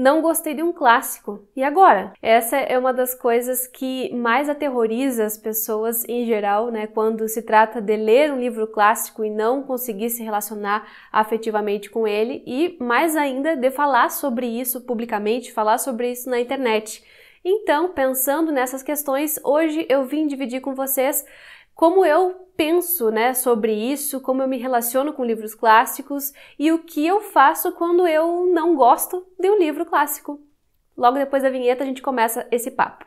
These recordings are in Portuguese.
não gostei de um clássico. E agora? Essa é uma das coisas que mais aterroriza as pessoas em geral, né? Quando se trata de ler um livro clássico e não conseguir se relacionar afetivamente com ele, e mais ainda de falar sobre isso publicamente, falar sobre isso na internet. Então, pensando nessas questões, hoje eu vim dividir com vocês como eu penso né, sobre isso, como eu me relaciono com livros clássicos e o que eu faço quando eu não gosto de um livro clássico. Logo depois da vinheta a gente começa esse papo.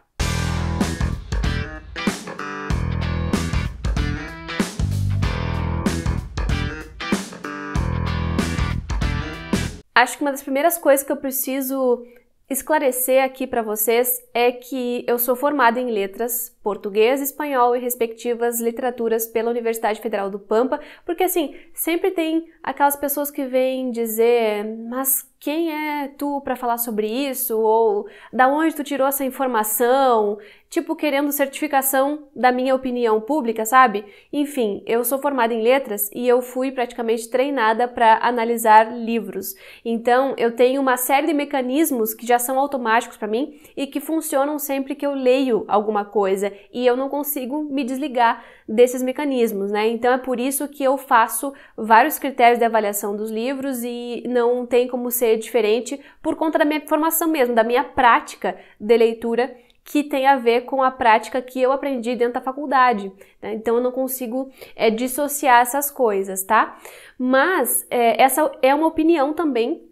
Acho que uma das primeiras coisas que eu preciso esclarecer aqui para vocês é que eu sou formada em letras, português, espanhol e respectivas literaturas pela Universidade Federal do Pampa, porque assim, sempre tem aquelas pessoas que vêm dizer, mas quem é tu para falar sobre isso? Ou da onde tu tirou essa informação? Tipo, querendo certificação da minha opinião pública, sabe? Enfim, eu sou formada em letras e eu fui praticamente treinada para analisar livros. Então, eu tenho uma série de mecanismos que já são automáticos para mim e que funcionam sempre que eu leio alguma coisa e eu não consigo me desligar desses mecanismos, né? Então, é por isso que eu faço vários critérios de avaliação dos livros e não tem como ser ler diferente por conta da minha formação mesmo, da minha prática de leitura que tem a ver com a prática que eu aprendi dentro da faculdade. Né? Então eu não consigo é, dissociar essas coisas, tá? Mas é, essa é uma opinião também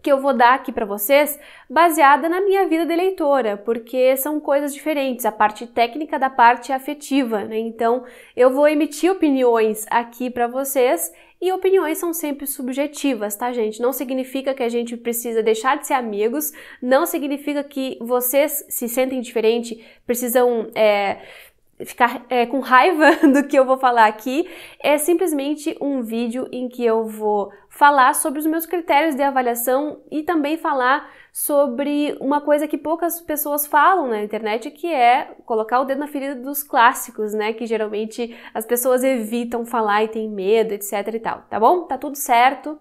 que eu vou dar aqui para vocês, baseada na minha vida de leitora, porque são coisas diferentes, a parte técnica da parte afetiva, né? Então, eu vou emitir opiniões aqui para vocês e opiniões são sempre subjetivas, tá, gente? Não significa que a gente precisa deixar de ser amigos, não significa que vocês se sentem diferente, precisam. É, ficar é, com raiva do que eu vou falar aqui, é simplesmente um vídeo em que eu vou falar sobre os meus critérios de avaliação e também falar sobre uma coisa que poucas pessoas falam na internet, que é colocar o dedo na ferida dos clássicos, né? Que geralmente as pessoas evitam falar e têm medo, etc e tal, tá bom? Tá tudo certo.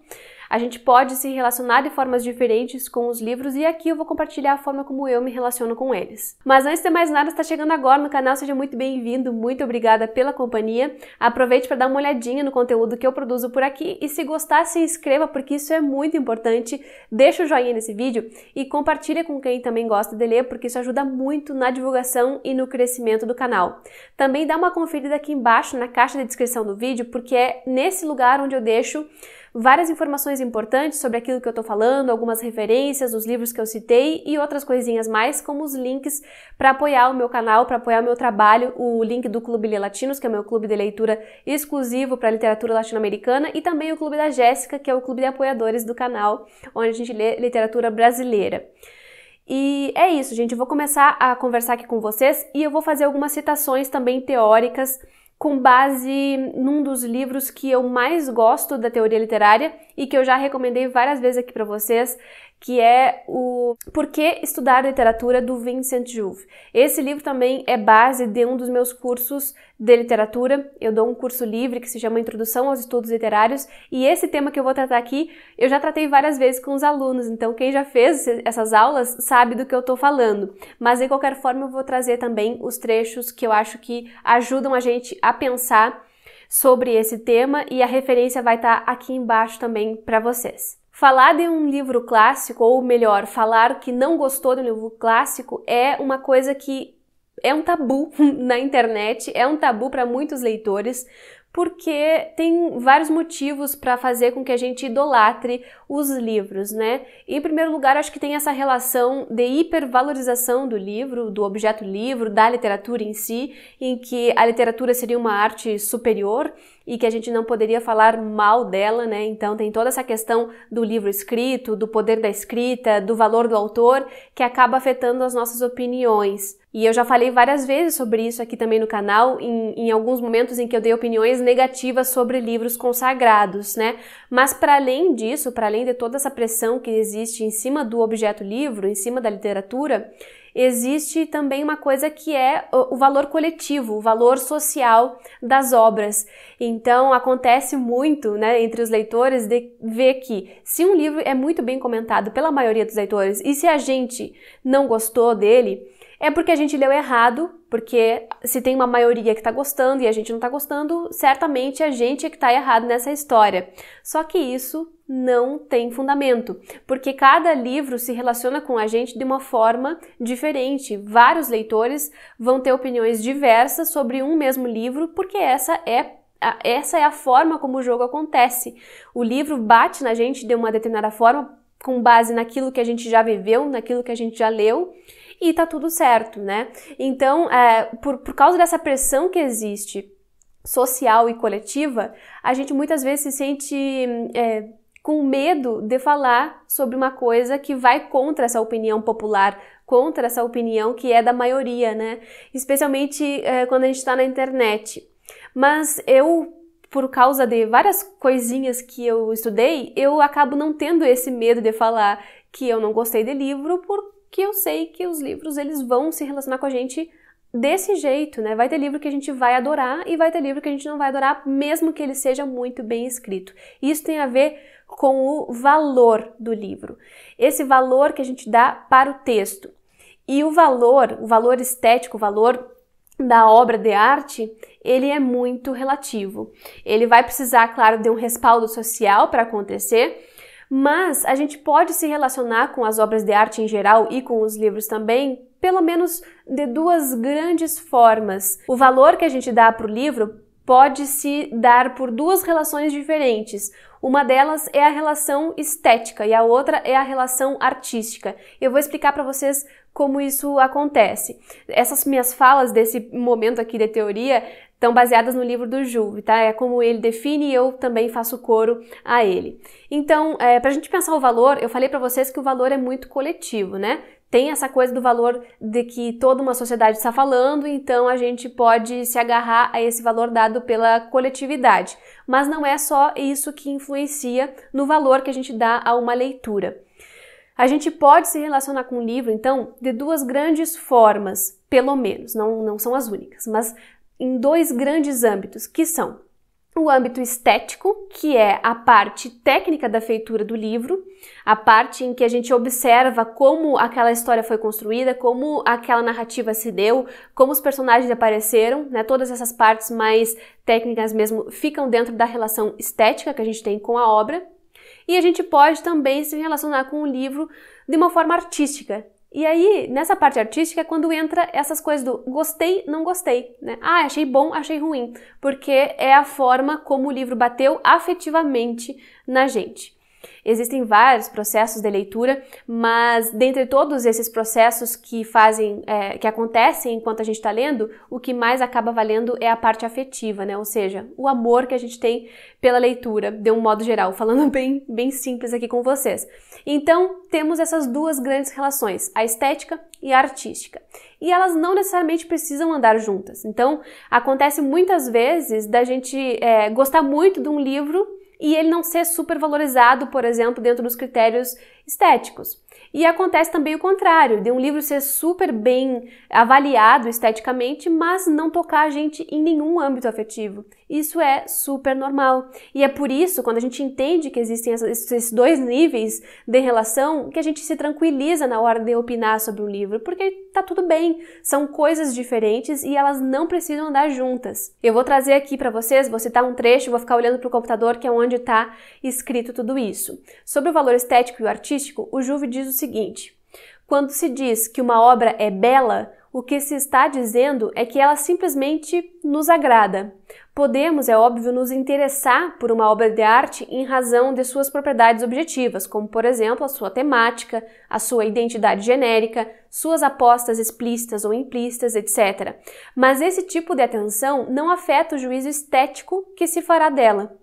A gente pode se relacionar de formas diferentes com os livros e aqui eu vou compartilhar a forma como eu me relaciono com eles. Mas antes de mais nada, está chegando agora no canal, seja muito bem-vindo, muito obrigada pela companhia. Aproveite para dar uma olhadinha no conteúdo que eu produzo por aqui e se gostar, se inscreva porque isso é muito importante. Deixa o joinha nesse vídeo e compartilha com quem também gosta de ler, porque isso ajuda muito na divulgação e no crescimento do canal. Também dá uma conferida aqui embaixo na caixa de descrição do vídeo, porque é nesse lugar onde eu deixo várias informações importantes sobre aquilo que eu estou falando, algumas referências, os livros que eu citei e outras coisinhas mais, como os links para apoiar o meu canal, para apoiar o meu trabalho, o link do Clube Lê Latinos, que é o meu clube de leitura exclusivo para literatura latino-americana, e também o Clube da Jéssica, que é o clube de apoiadores do canal, onde a gente lê literatura brasileira. E é isso, gente. Eu vou começar a conversar aqui com vocês e eu vou fazer algumas citações também teóricas com base num dos livros que eu mais gosto da teoria literária e que eu já recomendei várias vezes aqui para vocês, que é o Por que estudar literatura do Vincent Jouve. Esse livro também é base de um dos meus cursos de literatura. Eu dou um curso livre que se chama Introdução aos Estudos Literários e esse tema que eu vou tratar aqui, eu já tratei várias vezes com os alunos, então quem já fez essas aulas sabe do que eu estou falando. Mas de qualquer forma eu vou trazer também os trechos que eu acho que ajudam a gente a pensar sobre esse tema e a referência vai estar tá aqui embaixo também para vocês. Falar de um livro clássico, ou melhor, falar que não gostou de um livro clássico, é uma coisa que é um tabu na internet, é um tabu para muitos leitores, porque tem vários motivos para fazer com que a gente idolatre os livros, né? Em primeiro lugar, acho que tem essa relação de hipervalorização do livro, do objeto livro, da literatura em si, em que a literatura seria uma arte superior e que a gente não poderia falar mal dela, né? Então tem toda essa questão do livro escrito, do poder da escrita, do valor do autor, que acaba afetando as nossas opiniões. E eu já falei várias vezes sobre isso aqui também no canal, em, em alguns momentos em que eu dei opiniões negativas sobre livros consagrados, né? Mas para além disso, para além de toda essa pressão que existe em cima do objeto livro, em cima da literatura, existe também uma coisa que é o valor coletivo, o valor social das obras. Então acontece muito né, entre os leitores de ver que se um livro é muito bem comentado pela maioria dos leitores e se a gente não gostou dele, é porque a gente leu errado, porque se tem uma maioria que está gostando e a gente não está gostando, certamente a gente é que está errado nessa história. Só que isso não tem fundamento, porque cada livro se relaciona com a gente de uma forma diferente. Vários leitores vão ter opiniões diversas sobre um mesmo livro, porque essa é essa é a forma como o jogo acontece. O livro bate na gente de uma determinada forma, com base naquilo que a gente já viveu, naquilo que a gente já leu, e tá tudo certo, né? Então, é, por, por causa dessa pressão que existe social e coletiva, a gente muitas vezes se sente é, com medo de falar sobre uma coisa que vai contra essa opinião popular, contra essa opinião que é da maioria, né? Especialmente é, quando a gente está na internet. Mas eu por causa de várias coisinhas que eu estudei, eu acabo não tendo esse medo de falar que eu não gostei de livro por que eu sei que os livros eles vão se relacionar com a gente desse jeito, né? Vai ter livro que a gente vai adorar e vai ter livro que a gente não vai adorar, mesmo que ele seja muito bem escrito. Isso tem a ver com o valor do livro. Esse valor que a gente dá para o texto. E o valor, o valor estético, o valor da obra de arte, ele é muito relativo. Ele vai precisar, claro, de um respaldo social para acontecer, mas a gente pode se relacionar com as obras de arte em geral e com os livros também, pelo menos de duas grandes formas. O valor que a gente dá para o livro pode se dar por duas relações diferentes. Uma delas é a relação estética e a outra é a relação artística. Eu vou explicar para vocês como isso acontece. Essas minhas falas desse momento aqui de teoria estão baseadas no livro do Juve, tá? É como ele define e eu também faço coro a ele. Então, é, para a gente pensar o valor, eu falei para vocês que o valor é muito coletivo, né? Tem essa coisa do valor de que toda uma sociedade está falando, então a gente pode se agarrar a esse valor dado pela coletividade. Mas não é só isso que influencia no valor que a gente dá a uma leitura. A gente pode se relacionar com o livro, então, de duas grandes formas, pelo menos, não, não são as únicas, mas em dois grandes âmbitos, que são o âmbito estético, que é a parte técnica da feitura do livro, a parte em que a gente observa como aquela história foi construída, como aquela narrativa se deu, como os personagens apareceram, né? Todas essas partes mais técnicas mesmo ficam dentro da relação estética que a gente tem com a obra. E a gente pode também se relacionar com o livro de uma forma artística. E aí, nessa parte artística é quando entra essas coisas do gostei, não gostei, né? Ah, achei bom, achei ruim, porque é a forma como o livro bateu afetivamente na gente. Existem vários processos de leitura, mas dentre todos esses processos que fazem, é, que acontecem enquanto a gente está lendo, o que mais acaba valendo é a parte afetiva, né? Ou seja, o amor que a gente tem pela leitura, de um modo geral, falando bem, bem simples aqui com vocês. Então temos essas duas grandes relações, a estética e a artística. E elas não necessariamente precisam andar juntas. Então acontece muitas vezes da gente é, gostar muito de um livro e ele não ser supervalorizado, por exemplo, dentro dos critérios estéticos. E acontece também o contrário, de um livro ser super bem avaliado esteticamente, mas não tocar a gente em nenhum âmbito afetivo. Isso é super normal. E é por isso, quando a gente entende que existem esses dois níveis de relação, que a gente se tranquiliza na hora de opinar sobre um livro, porque tá tudo bem, são coisas diferentes e elas não precisam andar juntas. Eu vou trazer aqui para vocês, vou citar um trecho, vou ficar olhando para o computador, que é onde está escrito tudo isso. Sobre o valor estético e o artístico, o Juve diz diz o seguinte: quando se diz que uma obra é bela, o que se está dizendo é que ela simplesmente nos agrada. Podemos, é óbvio, nos interessar por uma obra de arte em razão de suas propriedades objetivas, como, por exemplo, a sua temática, a sua identidade genérica, suas apostas explícitas ou implícitas, etc. Mas esse tipo de atenção não afeta o juízo estético que se fará dela.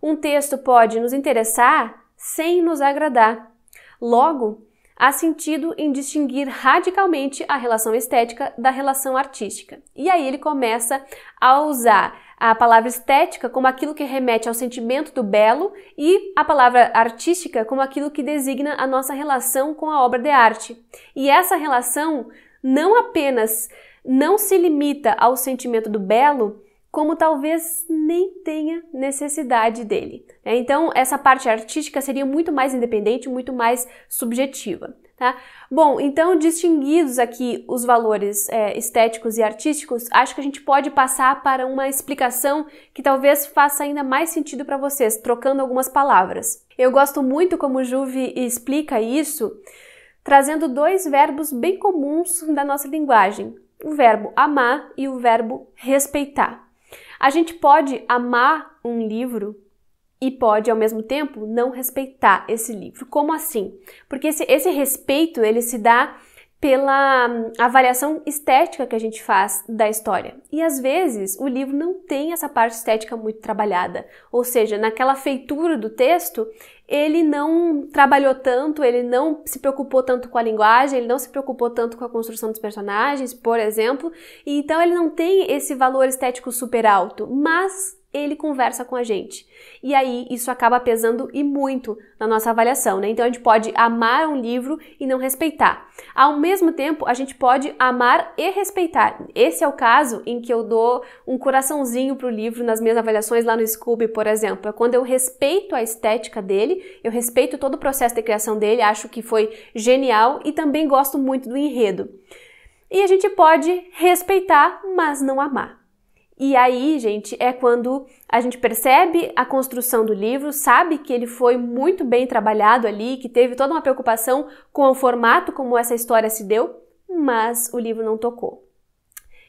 Um texto pode nos interessar sem nos agradar. Logo, há sentido em distinguir radicalmente a relação estética da relação artística. E aí ele começa a usar a palavra estética como aquilo que remete ao sentimento do belo e a palavra artística como aquilo que designa a nossa relação com a obra de arte. E essa relação não apenas não se limita ao sentimento do belo, como talvez nem tenha necessidade dele. Né? Então, essa parte artística seria muito mais independente, muito mais subjetiva. Tá? Bom, então, distinguidos aqui os valores é, estéticos e artísticos, acho que a gente pode passar para uma explicação que talvez faça ainda mais sentido para vocês, trocando algumas palavras. Eu gosto muito como Juve explica isso, trazendo dois verbos bem comuns da nossa linguagem, o verbo amar e o verbo respeitar. A gente pode amar um livro e pode ao mesmo tempo não respeitar esse livro. Como assim? Porque esse, esse respeito ele se dá pela hum, avaliação estética que a gente faz da história. E às vezes o livro não tem essa parte estética muito trabalhada, ou seja, naquela feitura do texto, ele não trabalhou tanto, ele não se preocupou tanto com a linguagem, ele não se preocupou tanto com a construção dos personagens, por exemplo, e então ele não tem esse valor estético super alto, mas ele conversa com a gente. E aí isso acaba pesando e muito na nossa avaliação, né? Então a gente pode amar um livro e não respeitar. Ao mesmo tempo, a gente pode amar e respeitar. Esse é o caso em que eu dou um coraçãozinho pro livro nas minhas avaliações lá no Scooby, por exemplo. É quando eu respeito a estética dele, eu respeito todo o processo de criação dele, acho que foi genial e também gosto muito do enredo. E a gente pode respeitar, mas não amar. E aí, gente, é quando a gente percebe a construção do livro, sabe que ele foi muito bem trabalhado ali, que teve toda uma preocupação com o formato como essa história se deu, mas o livro não tocou.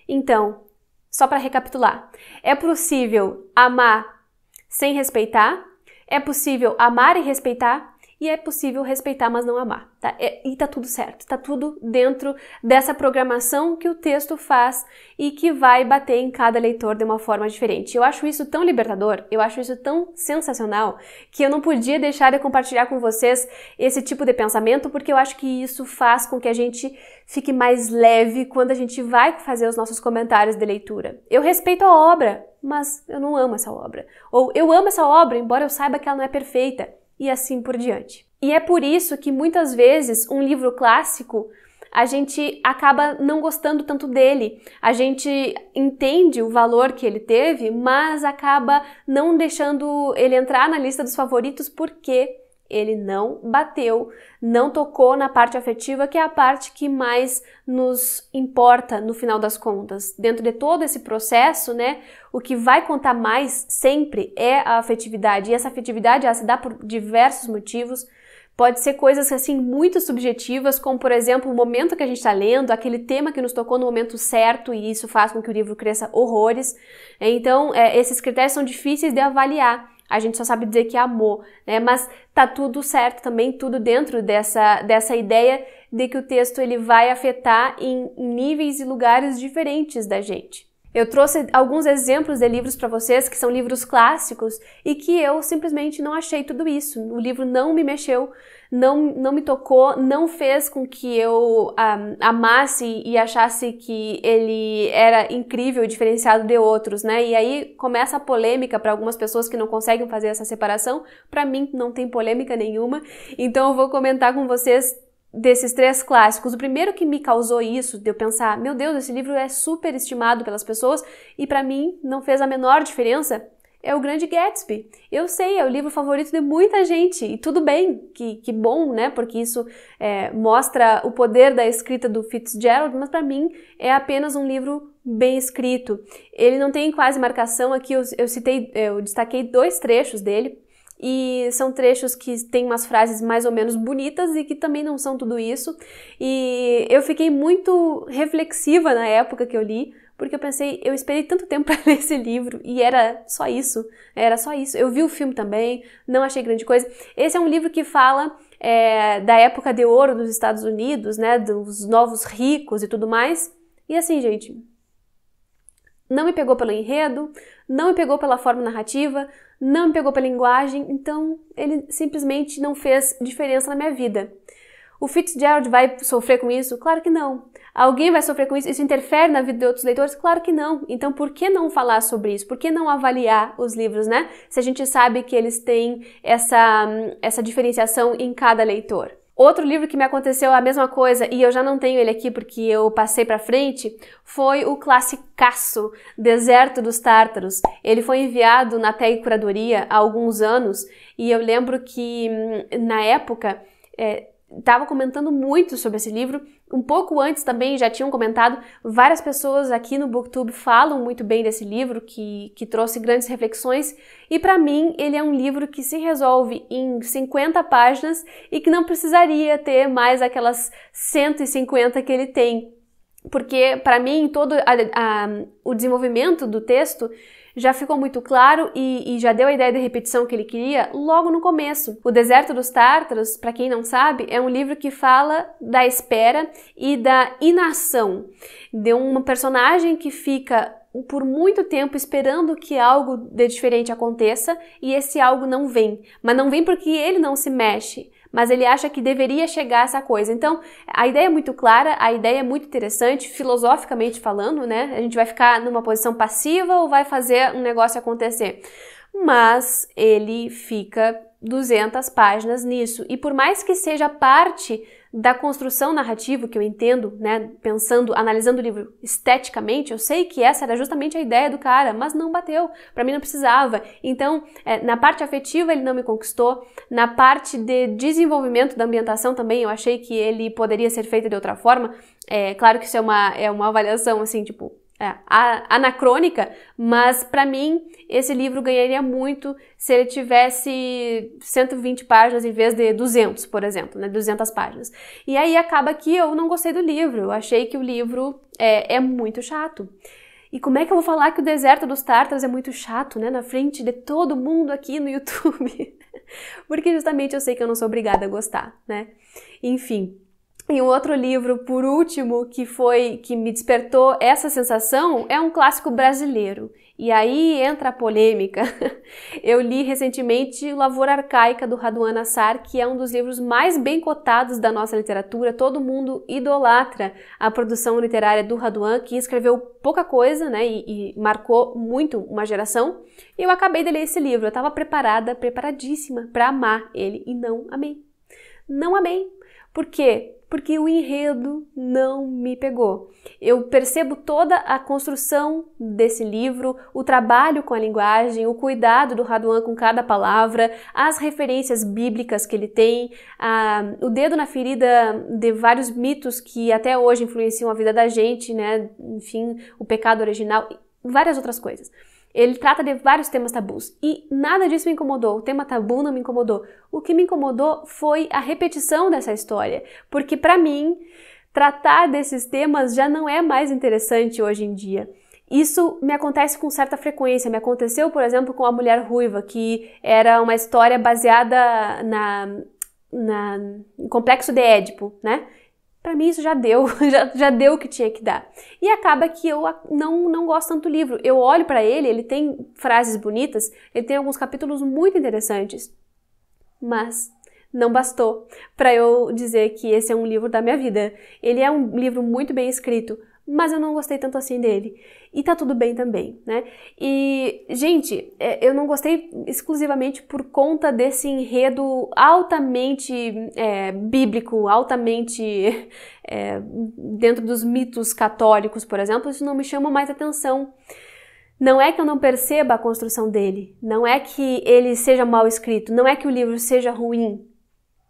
Então, só para recapitular, é possível amar sem respeitar, é possível amar e respeitar, e é possível respeitar, mas não amar. Tá? É, e tá tudo certo, tá tudo dentro dessa programação que o texto faz e que vai bater em cada leitor de uma forma diferente. Eu acho isso tão libertador, eu acho isso tão sensacional, que eu não podia deixar de compartilhar com vocês esse tipo de pensamento, porque eu acho que isso faz com que a gente fique mais leve quando a gente vai fazer os nossos comentários de leitura. Eu respeito a obra, mas eu não amo essa obra. Ou eu amo essa obra, embora eu saiba que ela não é perfeita e assim por diante. E é por isso que muitas vezes um livro clássico a gente acaba não gostando tanto dele. A gente entende o valor que ele teve, mas acaba não deixando ele entrar na lista dos favoritos porque ele não bateu, não tocou na parte afetiva, que é a parte que mais nos importa no final das contas. Dentro de todo esse processo, né, o que vai contar mais sempre é a afetividade. E essa afetividade ela se dá por diversos motivos. Pode ser coisas assim muito subjetivas, como por exemplo o momento que a gente está lendo, aquele tema que nos tocou no momento certo e isso faz com que o livro cresça horrores. Então, é, esses critérios são difíceis de avaliar. A gente só sabe dizer que é amou, né? Mas tá tudo certo também, tudo dentro dessa, dessa ideia de que o texto ele vai afetar em níveis e lugares diferentes da gente. Eu trouxe alguns exemplos de livros para vocês que são livros clássicos e que eu simplesmente não achei tudo isso. O livro não me mexeu não, não me tocou, não fez com que eu um, ah, amasse e achasse que ele era incrível, diferenciado de outros, né? E aí começa a polêmica para algumas pessoas que não conseguem fazer essa separação. Para mim não tem polêmica nenhuma. Então eu vou comentar com vocês desses três clássicos. O primeiro que me causou isso, de eu pensar, meu Deus, esse livro é super estimado pelas pessoas e para mim não fez a menor diferença, é o Grande Gatsby. Eu sei, é o livro favorito de muita gente, e tudo bem, que, que bom, né? Porque isso é, mostra o poder da escrita do Fitzgerald, mas para mim é apenas um livro bem escrito. Ele não tem quase marcação, aqui eu, eu citei, eu destaquei dois trechos dele, e são trechos que têm umas frases mais ou menos bonitas e que também não são tudo isso. E eu fiquei muito reflexiva na época que eu li, porque eu pensei, eu esperei tanto tempo para ler esse livro e era só isso, era só isso. Eu vi o filme também, não achei grande coisa. Esse é um livro que fala é, da época de ouro dos Estados Unidos, né, dos novos ricos e tudo mais. E assim, gente, não me pegou pelo enredo, não me pegou pela forma narrativa, não me pegou pela linguagem, então ele simplesmente não fez diferença na minha vida. O Fitzgerald vai sofrer com isso? Claro que não. Alguém vai sofrer com isso? Isso interfere na vida de outros leitores? Claro que não. Então, por que não falar sobre isso? Por que não avaliar os livros, né? Se a gente sabe que eles têm essa, essa diferenciação em cada leitor. Outro livro que me aconteceu a mesma coisa e eu já não tenho ele aqui porque eu passei para frente foi o classicaço Deserto dos Tártaros. Ele foi enviado na TEG Curadoria há alguns anos e eu lembro que hum, na época estava eh, é, comentando muito sobre esse livro um pouco antes também já tinham comentado, várias pessoas aqui no Booktube falam muito bem desse livro, que, que trouxe grandes reflexões, e para mim ele é um livro que se resolve em 50 páginas e que não precisaria ter mais aquelas 150 que ele tem porque para mim todo a, a, o desenvolvimento do texto já ficou muito claro e, e, já deu a ideia de repetição que ele queria logo no começo. O Deserto dos Tártaros, para quem não sabe, é um livro que fala da espera e da inação, de uma personagem que fica por muito tempo esperando que algo de diferente aconteça e esse algo não vem, mas não vem porque ele não se mexe, mas ele acha que deveria chegar a essa coisa. Então, a ideia é muito clara, a ideia é muito interessante, filosoficamente falando, né? A gente vai ficar numa posição passiva ou vai fazer um negócio acontecer? mas ele fica 200 páginas nisso. E por mais que seja parte da construção narrativa, que eu entendo, né, pensando, analisando o livro esteticamente, eu sei que essa era justamente a ideia do cara, mas não bateu, para mim não precisava. Então, é, na parte afetiva ele não me conquistou, na parte de desenvolvimento da ambientação também, eu achei que ele poderia ser feito de outra forma. É, claro que isso é uma, é uma avaliação, assim, tipo, é, anacrônica, mas para mim esse livro ganharia muito se ele tivesse 120 páginas em vez de 200, por exemplo, né, 200 páginas. E aí acaba que eu não gostei do livro, eu achei que o livro é, é muito chato. E como é que eu vou falar que o deserto dos tártaros é muito chato, né? Na frente de todo mundo aqui no YouTube. Porque justamente eu sei que eu não sou obrigada a gostar, né? Enfim, e um outro livro, por último, que foi que me despertou essa sensação é um clássico brasileiro. E aí entra a polêmica. Eu li recentemente Lavoura Arcaica do Raduan Nassar, que é um dos livros mais bem cotados da nossa literatura. Todo mundo idolatra a produção literária do Raduan, que escreveu pouca coisa, né, e, e marcou muito uma geração. E eu acabei de ler esse livro. Eu estava preparada, preparadíssima para amar ele e não amei. Não amei. Por quê? porque o enredo não me pegou. Eu percebo toda a construção desse livro, o trabalho com a linguagem, o cuidado do Raduan com cada palavra, as referências bíblicas que ele tem, a, o dedo na ferida de vários mitos que até hoje influenciam a vida da gente, né? Enfim, o pecado original, várias outras coisas. Ele trata de vários temas tabus e nada disso me incomodou. O tema tabu não me incomodou. O que me incomodou foi a repetição dessa história, porque para mim tratar desses temas já não é mais interessante hoje em dia. Isso me acontece com certa frequência. Me aconteceu, por exemplo, com a Mulher Ruiva, que era uma história baseada na, na no complexo de Édipo, né? para mim isso já deu, já, já deu o que tinha que dar. E acaba que eu não, não gosto tanto do livro. Eu olho para ele, ele tem frases bonitas, ele tem alguns capítulos muito interessantes, mas não bastou para eu dizer que esse é um livro da minha vida. Ele é um livro muito bem escrito, mas eu não gostei tanto assim dele. E tá tudo bem também, né? E, gente, é, eu não gostei exclusivamente por conta desse enredo altamente é, bíblico, altamente é, dentro dos mitos católicos, por exemplo, isso não me chama mais atenção. Não é que eu não perceba a construção dele, não é que ele seja mal escrito, não é que o livro seja ruim.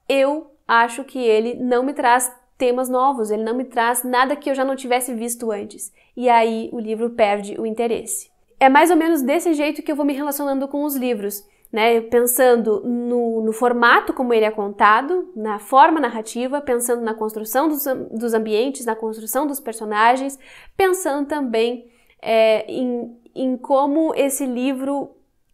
Eu acho que ele não me traz temas novos, ele não me traz nada que eu já não tivesse visto antes. E aí o livro perde o interesse. É mais ou menos desse jeito que eu vou me relacionando com os livros. Né, pensando no, no, formato como ele é contado, na forma narrativa, pensando na construção dos, dos ambientes, na construção dos personagens, pensando também é, em, em como esse livro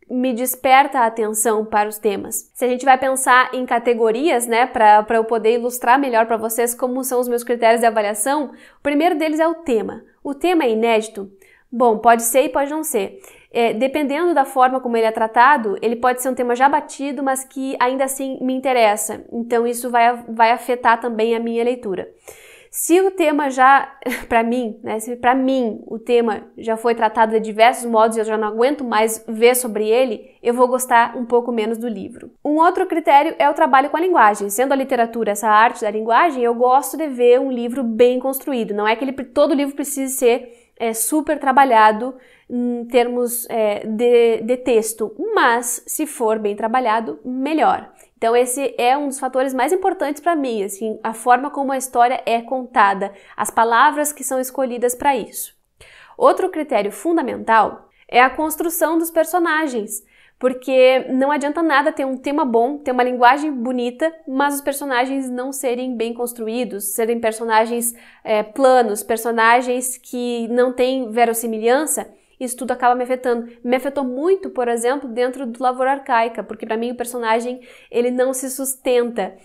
me desperta a atenção para os temas. Se a gente vai pensar em categorias, né, para eu poder ilustrar melhor para vocês como são os meus critérios de avaliação, o primeiro deles é o tema. O tema é inédito? Bom, pode ser e pode não ser. É, dependendo da forma como ele é tratado, ele pode ser um tema já batido, mas que ainda assim me interessa. Então, isso vai, vai afetar também a minha leitura. Se o tema já, para mim, né, se para mim o tema já foi tratado de diversos modos e eu já não aguento mais ver sobre ele, eu vou gostar um pouco menos do livro. Um outro critério é o trabalho com a linguagem. Sendo a literatura essa arte da linguagem, eu gosto de ver um livro bem construído. Não é que ele, todo livro precise ser é, super trabalhado em termos é, de, de texto, mas se for bem trabalhado, melhor. Então esse é um dos fatores mais importantes para mim, assim, a forma como a história é contada, as palavras que são escolhidas para isso. Outro critério fundamental é a construção dos personagens, porque não adianta nada ter um tema bom, ter uma linguagem bonita, mas os personagens não serem bem construídos, serem personagens é, planos, personagens que não têm verossimilhança isso tudo acaba me afetando. Me afetou muito, por exemplo, dentro do Lavoura Arcaica, porque para mim o personagem ele não se sustenta.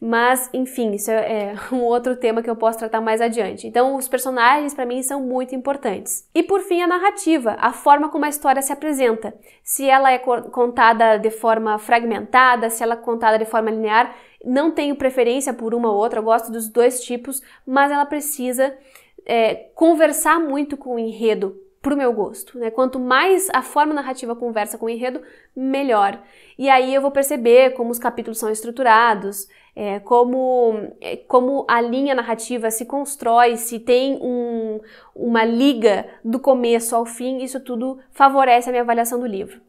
Mas, enfim, isso é, é um outro tema que eu posso tratar mais adiante. Então, os personagens para mim são muito importantes. E por fim, a narrativa, a forma como a história se apresenta. Se ela é contada de forma fragmentada, se ela é contada de forma linear, não tenho preferência por uma ou outra, eu gosto dos dois tipos, mas ela precisa é, conversar muito com o enredo pro meu gosto, né? Quanto mais a forma narrativa conversa com o enredo, melhor. E aí eu vou perceber como os capítulos são estruturados, é, como, é, como a linha narrativa se constrói, se tem um, uma liga do começo ao fim, isso tudo favorece a minha avaliação do livro.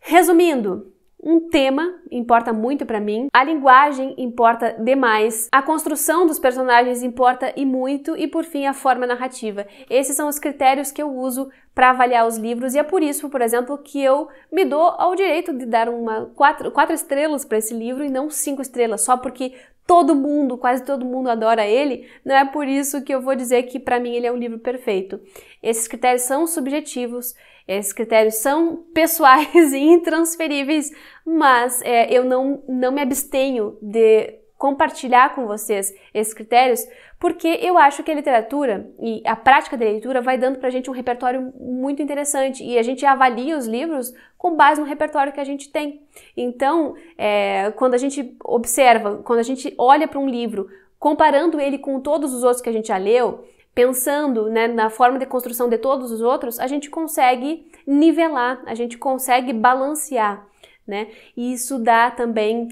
Resumindo, um tema importa muito para mim, a linguagem importa demais, a construção dos personagens importa e muito, e por fim a forma narrativa. Esses são os critérios que eu uso para avaliar os livros e é por isso, por exemplo, que eu me dou ao direito de dar uma quatro, quatro estrelas para esse livro e não cinco estrelas, só porque todo mundo, quase todo mundo adora ele, não é por isso que eu vou dizer que para mim ele é um livro perfeito. Esses critérios são subjetivos, esses critérios são pessoais e intransferíveis, mas é, eu não, não me abstenho de compartilhar com vocês esses critérios, porque eu acho que a literatura e a prática da leitura vai dando para a gente um repertório muito interessante e a gente avalia os livros com base no repertório que a gente tem. Então, é, quando a gente observa, quando a gente olha para um livro, comparando ele com todos os outros que a gente já leu, pensando né, na forma de construção de todos os outros, a gente consegue nivelar, a gente consegue balancear, né? E isso dá também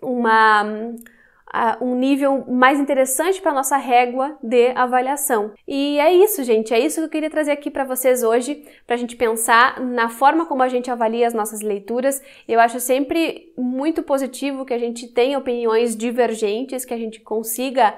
uma um nível mais interessante para nossa régua de avaliação. E é isso, gente, é isso que eu queria trazer aqui para vocês hoje, para a gente pensar na forma como a gente avalia as nossas leituras. Eu acho sempre muito positivo que a gente tenha opiniões divergentes, que a gente consiga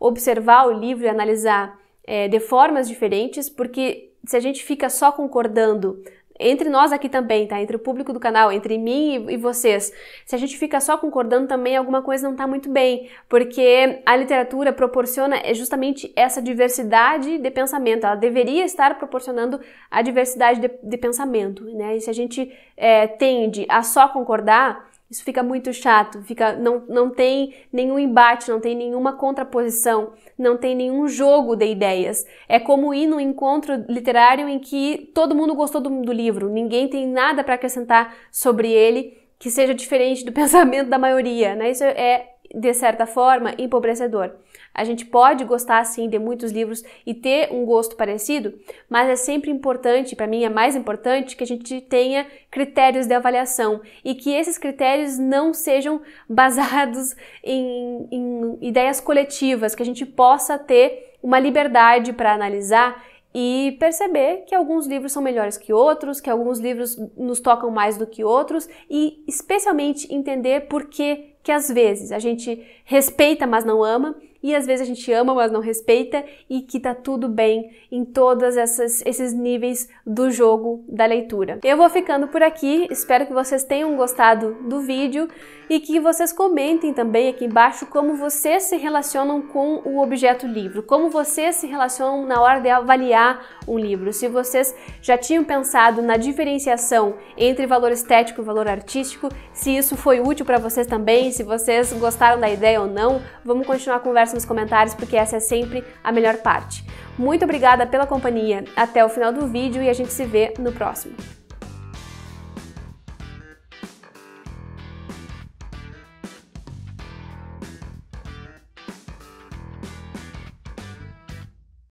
observar o livro e analisar é, de formas diferentes, porque se a gente fica só concordando entre nós aqui também, tá? Entre o público do canal, entre mim e, e vocês. Se a gente fica só concordando também, alguma coisa não está muito bem, porque a literatura proporciona é justamente essa diversidade de pensamento. Ela deveria estar proporcionando a diversidade de, de pensamento, né? E se a gente é, tende a só concordar, isso fica muito chato, fica não, não tem nenhum embate, não tem nenhuma contraposição, não tem nenhum jogo de ideias. É como ir num encontro literário em que todo mundo gostou do, do livro, ninguém tem nada para acrescentar sobre ele que seja diferente do pensamento da maioria, né? Isso é de certa forma empobrecedor. A gente pode gostar sim de muitos livros e ter um gosto parecido, mas é sempre importante, para mim é mais importante, que a gente tenha critérios de avaliação e que esses critérios não sejam baseados em, em ideias coletivas, que a gente possa ter uma liberdade para analisar e perceber que alguns livros são melhores que outros, que alguns livros nos tocam mais do que outros e especialmente entender por que que às vezes a gente respeita, mas não ama e às vezes a gente ama, mas não respeita, e que tá tudo bem em todos esses níveis do jogo da leitura. Eu vou ficando por aqui, espero que vocês tenham gostado do vídeo e que vocês comentem também aqui embaixo como vocês se relacionam com o objeto livro, como vocês se relacionam na hora de avaliar um livro, se vocês já tinham pensado na diferenciação entre valor estético e valor artístico, se isso foi útil para vocês também, se vocês gostaram da ideia ou não, vamos continuar a conversa nos comentários, porque essa é sempre a melhor parte. Muito obrigada pela companhia até o final do vídeo e a gente se vê no próximo.